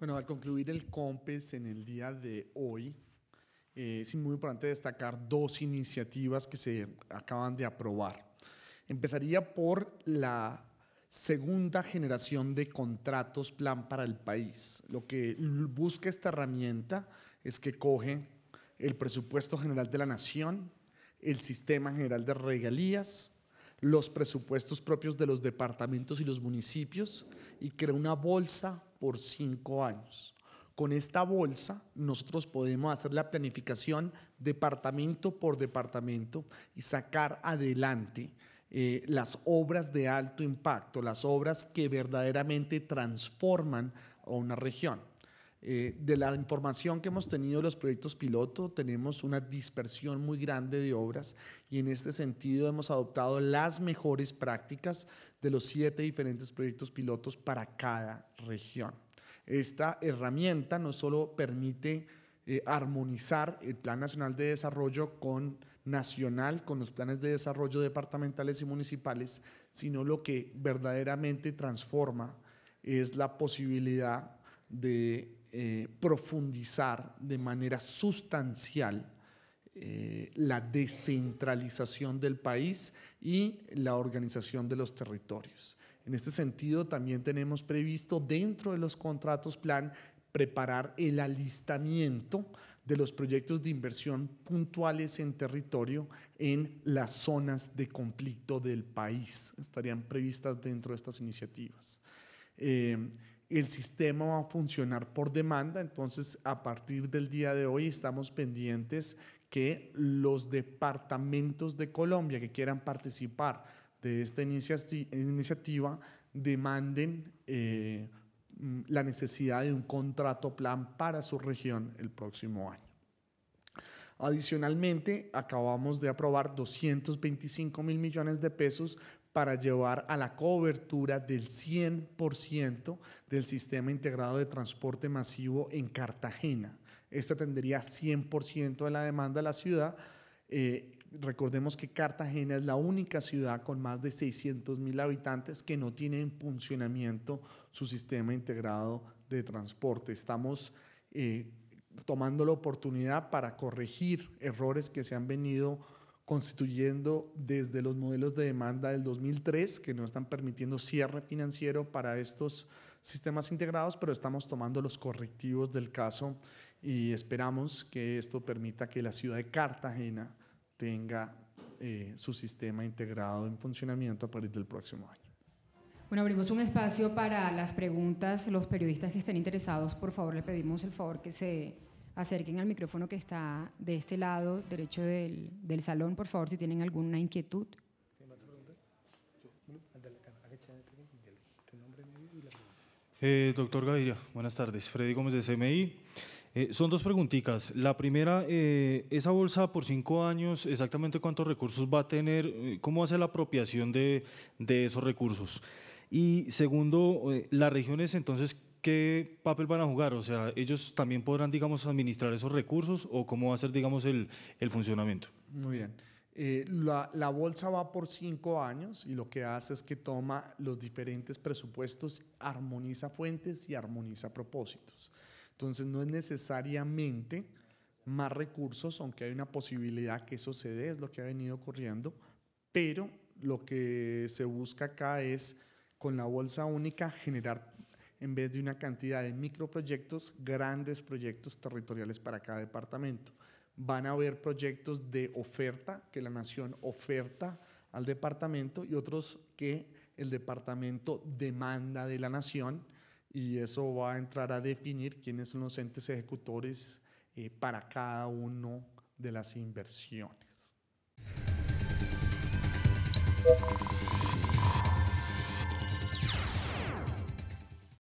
Bueno, al concluir el COMPES en el día de hoy, eh, es muy importante destacar dos iniciativas que se acaban de aprobar. Empezaría por la segunda generación de contratos plan para el país. Lo que busca esta herramienta es que coge el presupuesto general de la nación, el sistema general de regalías, los presupuestos propios de los departamentos y los municipios y crea una bolsa por cinco años. Con esta bolsa nosotros podemos hacer la planificación departamento por departamento y sacar adelante eh, las obras de alto impacto, las obras que verdaderamente transforman a una región. Eh, de la información que hemos tenido de los proyectos piloto, tenemos una dispersión muy grande de obras y en este sentido hemos adoptado las mejores prácticas de los siete diferentes proyectos pilotos para cada región. Esta herramienta no solo permite eh, armonizar el Plan Nacional de Desarrollo con nacional, con los planes de desarrollo departamentales y municipales, sino lo que verdaderamente transforma es la posibilidad de eh, profundizar de manera sustancial eh, la descentralización del país y la organización de los territorios. En este sentido, también tenemos previsto dentro de los contratos plan preparar el alistamiento de los proyectos de inversión puntuales en territorio en las zonas de conflicto del país. Estarían previstas dentro de estas iniciativas. Eh, el sistema va a funcionar por demanda, entonces a partir del día de hoy estamos pendientes que los departamentos de Colombia que quieran participar de esta iniciativa demanden eh, la necesidad de un contrato plan para su región el próximo año. Adicionalmente, acabamos de aprobar 225 mil millones de pesos para llevar a la cobertura del 100% del sistema integrado de transporte masivo en Cartagena. Esta tendría 100% de la demanda de la ciudad. Eh, recordemos que Cartagena es la única ciudad con más de 600 mil habitantes que no tiene en funcionamiento su sistema integrado de transporte. Estamos eh, tomando la oportunidad para corregir errores que se han venido constituyendo desde los modelos de demanda del 2003, que no están permitiendo cierre financiero para estos sistemas integrados, pero estamos tomando los correctivos del caso y esperamos que esto permita que la ciudad de Cartagena tenga eh, su sistema integrado en funcionamiento a partir del próximo año. Bueno, abrimos un espacio para las preguntas. Los periodistas que estén interesados, por favor, le pedimos el favor que se acerquen al micrófono que está de este lado derecho del, salón, por favor, si tienen alguna inquietud. Eh, doctor Gaviria, buenas tardes. Freddy Gómez de CMI. Eh, son dos preguntitas. La primera, eh, esa bolsa por cinco años, exactamente cuántos recursos va a tener, cómo hace la apropiación de, de esos recursos. Y segundo, eh, las regiones entonces, ¿qué papel van a jugar? O sea, ellos también podrán, digamos, administrar esos recursos o cómo va a ser, digamos, el, el funcionamiento. Muy bien. Eh, la, la, bolsa va por cinco años y lo que hace es que toma los diferentes presupuestos, armoniza fuentes y armoniza propósitos. Entonces no es necesariamente más recursos, aunque hay una posibilidad que eso se dé, es lo que ha venido ocurriendo, pero lo que se busca acá es con la bolsa única generar en vez de una cantidad de microproyectos, grandes proyectos territoriales para cada departamento. Van a haber proyectos de oferta que la nación oferta al departamento y otros que el departamento demanda de la nación y eso va a entrar a definir quiénes son los entes ejecutores eh, para cada uno de las inversiones.